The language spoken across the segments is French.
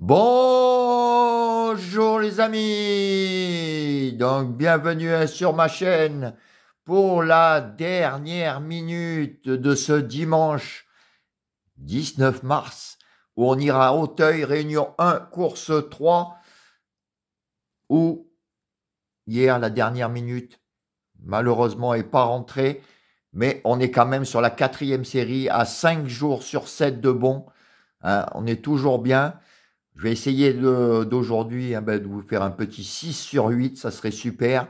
Bonjour les amis Donc bienvenue sur ma chaîne pour la dernière minute de ce dimanche 19 mars où on ira à Auteuil, réunion 1, course 3 où hier la dernière minute malheureusement n'est pas rentrée mais on est quand même sur la quatrième série à 5 jours sur 7 de bon. Hein. on est toujours bien. Je vais essayer d'aujourd'hui hein, ben, de vous faire un petit 6 sur 8, ça serait super.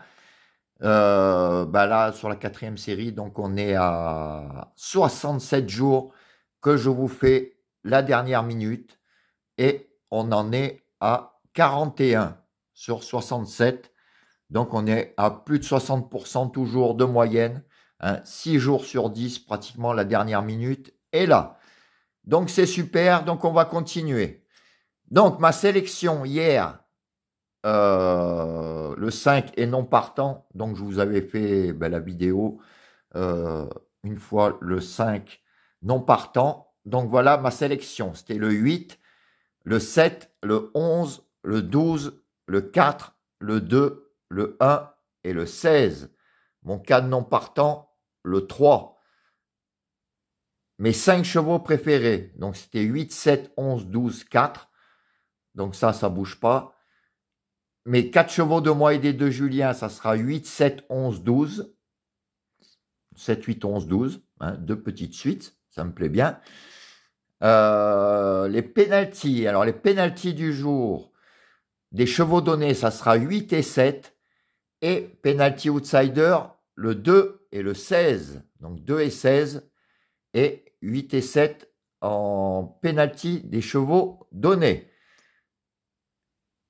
Euh, bah là, sur la quatrième série, donc on est à 67 jours que je vous fais la dernière minute et on en est à 41 sur 67. Donc on est à plus de 60% toujours de moyenne. 6 hein, jours sur 10 pratiquement la dernière minute est là. Donc c'est super, donc on va continuer. Donc, ma sélection hier, euh, le 5 et non partant. Donc, je vous avais fait ben, la vidéo euh, une fois le 5 non partant. Donc, voilà ma sélection. C'était le 8, le 7, le 11, le 12, le 4, le 2, le 1 et le 16. Mon cas non partant, le 3. Mes 5 chevaux préférés, donc c'était 8, 7, 11, 12, 4. Donc ça, ça ne bouge pas. Mais 4 chevaux de moi et des 2 Julien, ça sera 8, 7, 11, 12. 7, 8, 11, 12. deux petites suites, ça me plaît bien. Euh, les pénalties. Alors les pénalties du jour des chevaux donnés, ça sera 8 et 7. Et penalty outsider, le 2 et le 16. Donc 2 et 16 et 8 et 7 en pénalty des chevaux donnés.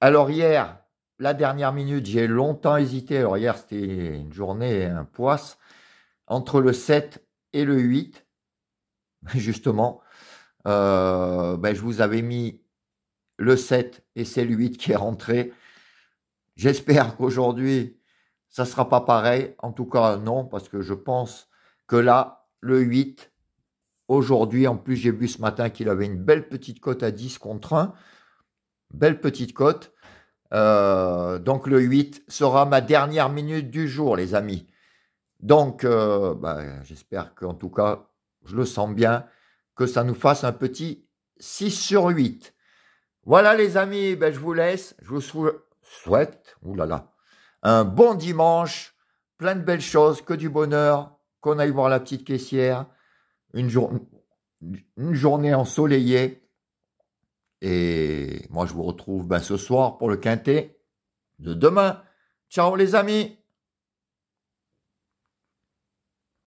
Alors hier, la dernière minute, j'ai longtemps hésité. Alors hier, c'était une journée un poisse. Entre le 7 et le 8, justement, euh, ben, je vous avais mis le 7 et c'est le 8 qui est rentré. J'espère qu'aujourd'hui, ça ne sera pas pareil. En tout cas, non, parce que je pense que là, le 8, aujourd'hui, en plus, j'ai vu ce matin qu'il avait une belle petite cote à 10 contre 1. Belle petite cote. Euh, donc le 8 sera ma dernière minute du jour, les amis. Donc euh, bah, j'espère qu'en tout cas, je le sens bien, que ça nous fasse un petit 6 sur 8. Voilà les amis, ben, je vous laisse. Je vous souhaite un bon dimanche, plein de belles choses, que du bonheur, qu'on aille voir la petite caissière, une journée ensoleillée. Et moi, je vous retrouve ben, ce soir pour le quintet de demain. Ciao les amis